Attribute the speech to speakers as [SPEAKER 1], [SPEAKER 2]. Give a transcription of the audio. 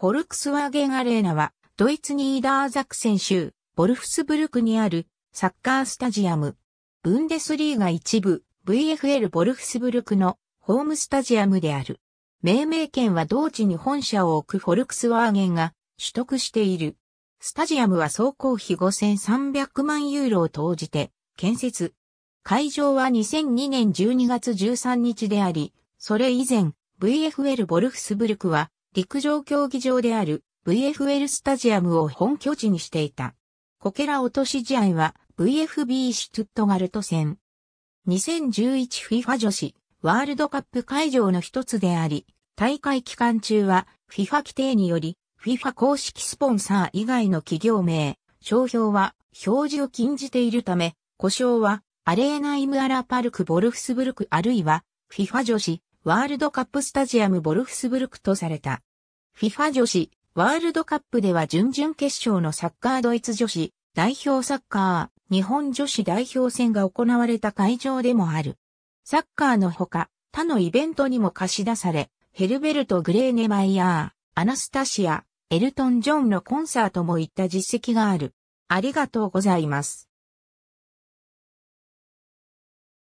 [SPEAKER 1] フ
[SPEAKER 2] ォルクスワーゲンアレーナは、ドイツニーダーザクセン州、ボルフスブルクにあるサッカースタジアム。ブンデスリーが一部、VFL ボルフスブルクのホームスタジアムである。命名権は同地に本社を置くフォルクスワーゲンが取得している。スタジアムは総工費5300万ユーロを投じて建設。会場は2002年12月13日であり、それ以前 VFL ボルフスブルクは陸上競技場である VFL スタジアムを本拠地にしていた。こけら落とし試合は VFB シュトゥットガルト戦。2011FIFA 女子ワールドカップ会場の一つであり、大会期間中は FIFA 規定により FIFA 公式スポンサー以外の企業名、商標は表示を禁じているため、故障はアレーナイムアラパルクボルフスブルクあるいは FIFA 女子ワールドカップスタジアムボルフスブルクとされた。FIFA 女子、ワールドカップでは準々決勝のサッカードイツ女子、代表サッカー、日本女子代表戦が行われた会場でもある。サッカーのほか、他のイベントにも貸し出され、ヘルベルト・グレーネマイヤー、アナスタシア、エルトン・ジョンのコンサートも行った実績がある。ありがとうございます。